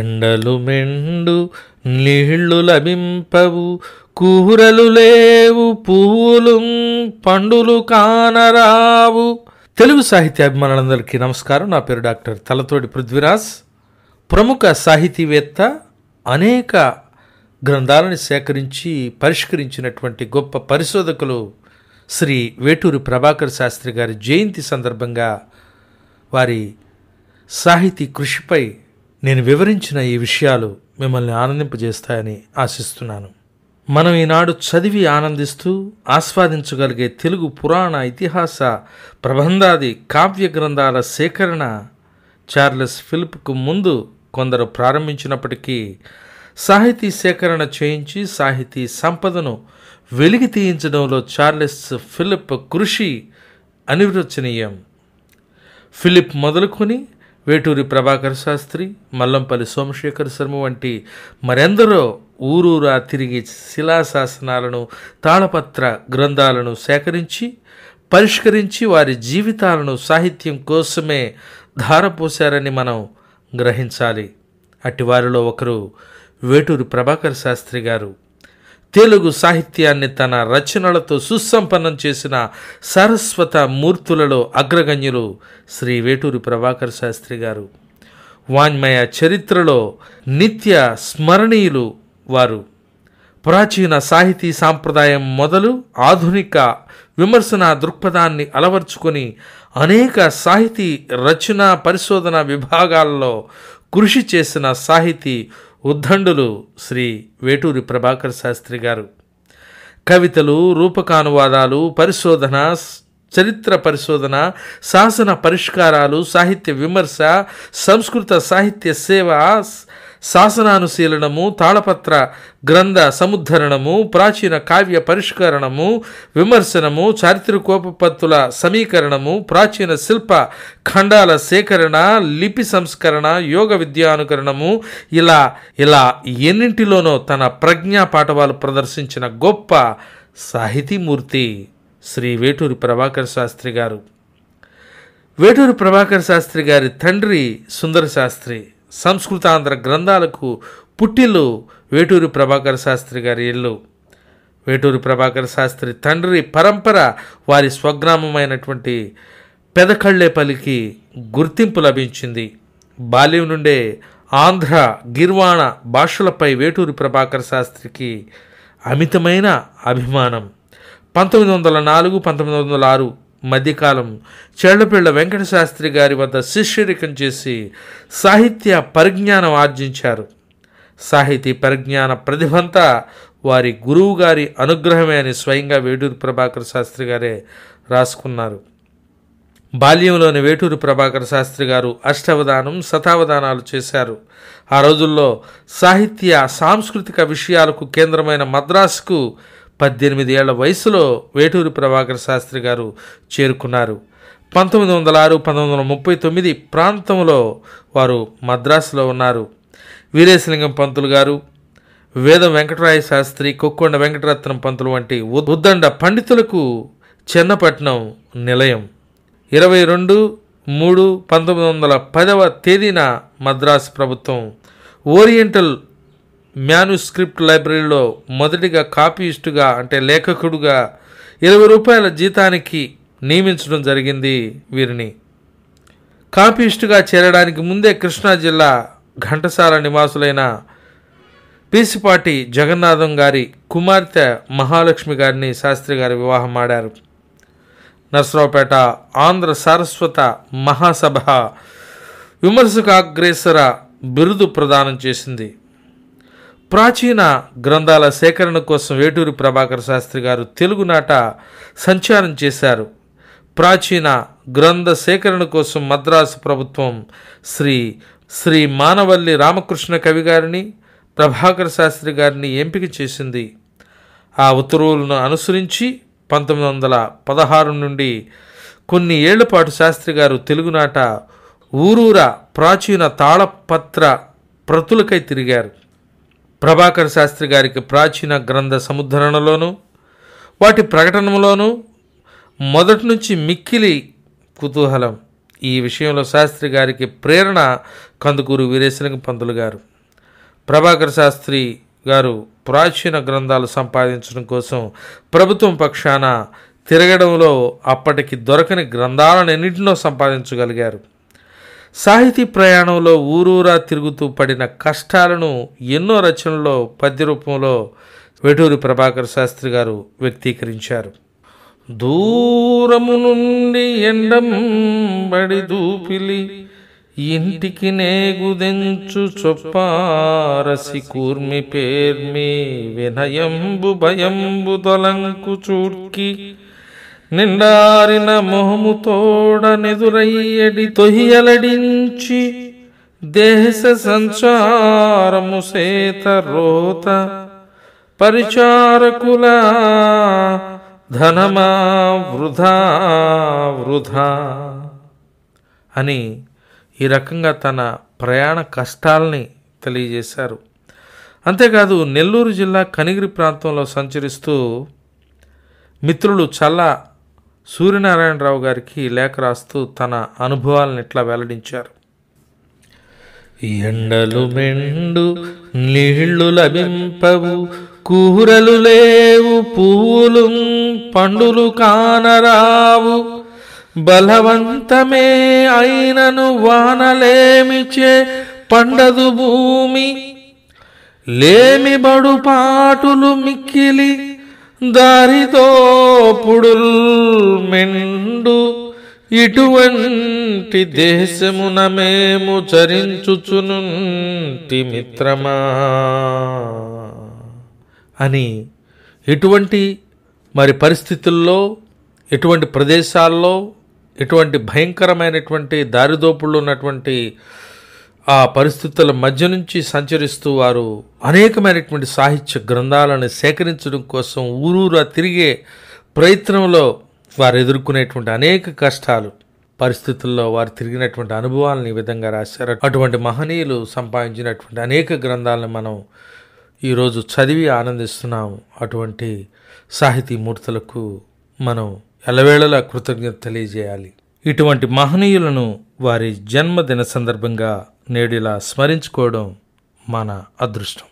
ఎండలు మెండు నీళ్లు లభింపవు కూరలు లేవు పూలు పండులు కానరావు తెలుగు సాహిత్య అభిమానులందరికీ నమస్కారం నా పేరు డాక్టర్ తలతోడి పృథ్వీరాజ్ ప్రముఖ సాహితీవేత్త అనేక గ్రంథాలను సేకరించి పరిష్కరించినటువంటి గొప్ప పరిశోధకులు శ్రీ వేటూరి ప్రభాకర్ శాస్త్రి గారి జయంతి సందర్భంగా వారి సాహితీ కృషిపై నేను వివరించిన ఈ విషయాలు మిమ్మల్ని ఆనందింపజేస్తాయని ఆశిస్తున్నాను మనం ఈనాడు చదివి ఆనందిస్తూ ఆస్వాదించగలిగే తెలుగు పురాణ ఇతిహాస ప్రబంధాది కావ్య గ్రంథాల సేకరణ చార్లెస్ ఫిలిప్కు ముందు కొందరు ప్రారంభించినప్పటికీ సాహితీ సేకరణ చేయించి సాహితీ సంపదను వెలిగి తీయించడంలో చార్లెస్ ఫిలిప్ కృషి అనిర్వచనీయం ఫిలిప్ మొదలుకొని వేటూరి ప్రభాకర్ శాస్త్రి మల్లంపల్లి సోమశేఖర్ శర్మ వంటి మరెందరో ఊరూరా తిరిగి శిలాశాసనాలను తాళపత్ర గ్రంథాలను సేకరించి పరిష్కరించి వారి జీవితాలను సాహిత్యం కోసమే ధారపోశారని మనం గ్రహించాలి అటువారిలో వారిలో ఒకరు వేటూరి ప్రభాకర్ శాస్త్రి గారు తెలుగు సాహిత్యాన్ని తన రచనలతో సుసంపన్నం చేసిన సరస్వత మూర్తులలో అగ్రగణ్యులు శ్రీ వేటూరి ప్రభాకర్ శాస్త్రి గారు వాంగ్మయ చరిత్రలో నిత్య స్మరణీయులు వారు ప్రాచీన సాహితీ సాంప్రదాయం మొదలు ఆధునిక విమర్శన దృక్పథాన్ని అలవర్చుకొని అనేక సాహితీ రచన పరిశోధన విభాగాల్లో కృషి చేసిన సాహితీ ఉద్దండులు శ్రీ వేటూరి ప్రభాకర్ శాస్త్రి గారు కవితలు రూపకానువాదాలు పరిశోధన చరిత్ర పరిశోధన శాసన పరిష్కారాలు సాహిత్య విమర్శ సంస్కృత సాహిత్య సేవ శాసనానుశీలనము తాళపత్ర గ్రంథ సముద్ధరణము ప్రాచీన కావ్య పరిష్కరణము విమర్శనము చారిత్రకోపత్తుల సమీకరణము ప్రాచీన శిల్ప ఖండాల సేకరణ లిపి సంస్కరణ యోగ విద్యానుకరణము ఇలా ఇలా ఎన్నింటిలోనో తన ప్రజ్ఞా పాఠవాలు ప్రదర్శించిన గొప్ప సాహితీమూర్తి శ్రీ వేటూరి ప్రభాకర్ శాస్త్రి గారు వేటూరి ప్రభాకర్ శాస్త్రి గారి తండ్రి సుందర శాస్త్రి సంస్కృతాంధ్ర గ్రంథాలకు పుట్టిల్లు వేటూరి ప్రభాకర శాస్త్రి గారి ఇల్లు వేటూరి ప్రభాకర శాస్త్రి తండ్రి పరంపర వారి స్వగ్రామమైనటువంటి పెదకళ్ళేపల్లికి గుర్తింపు లభించింది బాల్యం నుండే ఆంధ్ర గిర్వాణ భాషలపై వేటూరి ప్రభాకర శాస్త్రికి అమితమైన అభిమానం పంతొమ్మిది వందల నాలుగు పంతొమ్మిది వందల ఆరు మధ్యకాలం చెళ్లపిళ్ల వెంకటశాస్త్రి గారి వద్ద శిష్యరికం చేసి సాహిత్య పరిజ్ఞానం ఆర్జించారు సాహితీ పరిజ్ఞాన ప్రతిభంతా వారి గురువు గారి అనుగ్రహమే అని స్వయంగా వేటూరు ప్రభాకర్ శాస్త్రి గారే రాసుకున్నారు బాల్యంలోని వేటూరు ప్రభాకర్ శాస్త్రి గారు అష్టవధానం శతావధానాలు చేశారు ఆ రోజుల్లో సాహిత్య సాంస్కృతిక విషయాలకు కేంద్రమైన మద్రాసుకు పద్దెనిమిది ఏళ్ల వయసులో వేటూరి ప్రభాకర్ శాస్త్రి గారు చేరుకున్నారు పంతొమ్మిది వందల ఆరు పంతొమ్మిది వందల ముప్పై తొమ్మిది ప్రాంతంలో వారు మద్రాసులో ఉన్నారు వీరేశలింగం పంతులు గారు వేద వెంకటరాయ శాస్త్రి కొక్కొండ వెంకటరత్నం పంతులు వంటి ఉద్దండ పండితులకు చిన్నపట్నం నిలయం ఇరవై రెండు మూడు పంతొమ్మిది వందల పదవ తేదీన మద్రాసు ప్రభుత్వం ఓరియంటల్ మ్యానుస్క్రిప్ట్ లైబ్రరీలో మొదటిగా కాపీయిస్టుగా అంటే లేఖకుడుగా ఇరవై రూపాయల జీతానికి నియమించడం జరిగింది వీరిని కాపీయిస్టుగా చేరడానికి ముందే కృష్ణా జిల్లా ఘంటసాల నివాసులైన పీసిపాటి జగన్నాథం గారి కుమార్తె మహాలక్ష్మి గారిని శాస్త్రి గారి వివాహం ఆడారు నర్సరావుపేట ఆంధ్ర సారస్వత మహాసభ విమర్శకాగ్రేసర బిరుదు ప్రదానం చేసింది ప్రాచీన గ్రంథాల సేకరణ కోసం వేటూరి ప్రభాకర్ శాస్త్రి గారు తెలుగునాట సంచారం చేశారు ప్రాచీన గ్రంథ సేకరణ కోసం మద్రాసు ప్రభుత్వం శ్రీ శ్రీ మానవల్లి రామకృష్ణ కవి గారిని ప్రభాకర్ శాస్త్రి గారిని ఎంపిక చేసింది ఆ ఉత్తర్వులను అనుసరించి పంతొమ్మిది వందల పదహారు నుండి కొన్ని ఏళ్ల పాటు శాస్త్రి గారు తెలుగునాట ఊరూర ప్రాచీన తాళపత్ర ప్రతులకై తిరిగారు ప్రభాకర్ శాస్త్రి గారికి ప్రాచీన గ్రంథ సముద్ధరణలోను వాటి ప్రకటనలోనూ మొదటి నుంచి మిక్కిలి కుతూహలం ఈ విషయంలో శాస్త్రి గారికి ప్రేరణ కందుకూరు వీరేశలింగ పంతులు గారు ప్రభాకర్ శాస్త్రి గారు ప్రాచీన గ్రంథాలు సంపాదించడం కోసం ప్రభుత్వం పక్షాన తిరగడంలో అప్పటికి దొరకని గ్రంథాలను ఎన్నింటినో సంపాదించగలిగారు సాహితీ ప్రయాణంలో ఊరూరా తిరుగుతూ పడిన కష్టాలను ఎన్నో రచనల్లో పద్య రూపంలో వెటూరి ప్రభాకర్ శాస్త్రి గారు వ్యక్తీకరించారు దూరము నుండి ఎండంబడి దూపిలి ఇంటికి నేగుదెంచు చొప్పారసి కూర్మి పేర్మి వినయంబు భయంబు తొలంకు చూడ్కి నిండారిన నిదురయ్యడి తొహియలడించి దేశ సంచారము సేత రోత పరిచారకుల ధనమా వృధా వృధా అని ఈ రకంగా తన ప్రయాణ కష్టాల్ని తెలియజేశారు అంతేకాదు నెల్లూరు జిల్లా కనిగిరి ప్రాంతంలో సంచరిస్తూ మిత్రులు చాలా సూర్యనారాయణరావు గారికి లేఖ రాస్తూ తన అనుభవాలను ఇట్లా వెల్లడించారు ఎండలు మెండు నీళ్లు లభింపవు కూరలు లేవు పూలు పండులు కానరావు బలవంతమే అయినను వానలేమిచే పండదు భూమి లేమి బడుపాటులు మిక్కిలి దారిదోపుడుల్ మెండు ఇటువంటి దేశమున మేము చరించుచునుంటి మిత్రమా అని ఎటువంటి మరి పరిస్థితుల్లో ఎటువంటి ప్రదేశాల్లో ఎటువంటి భయంకరమైనటువంటి దారిదోపుళ్ళు ఉన్నటువంటి ఆ పరిస్థితుల మధ్య నుంచి సంచరిస్తూ వారు అనేకమైనటువంటి సాహిత్య గ్రంథాలను సేకరించడం కోసం ఊరూరా తిరిగే ప్రయత్నంలో వారు ఎదుర్కొనేటువంటి అనేక కష్టాలు పరిస్థితుల్లో వారు తిరిగినటువంటి అనుభవాలను ఈ విధంగా రాశారు అటువంటి మహనీయులు సంపాదించినటువంటి అనేక గ్రంథాలను మనం ఈరోజు చదివి ఆనందిస్తున్నాము అటువంటి సాహితీ మూర్తులకు మనం ఎలవేళలా కృతజ్ఞత తెలియజేయాలి ఇటువంటి మహనీయులను వారి జన్మదిన సందర్భంగా నేడిలా స్మరించుకోవడం మన అదృష్టం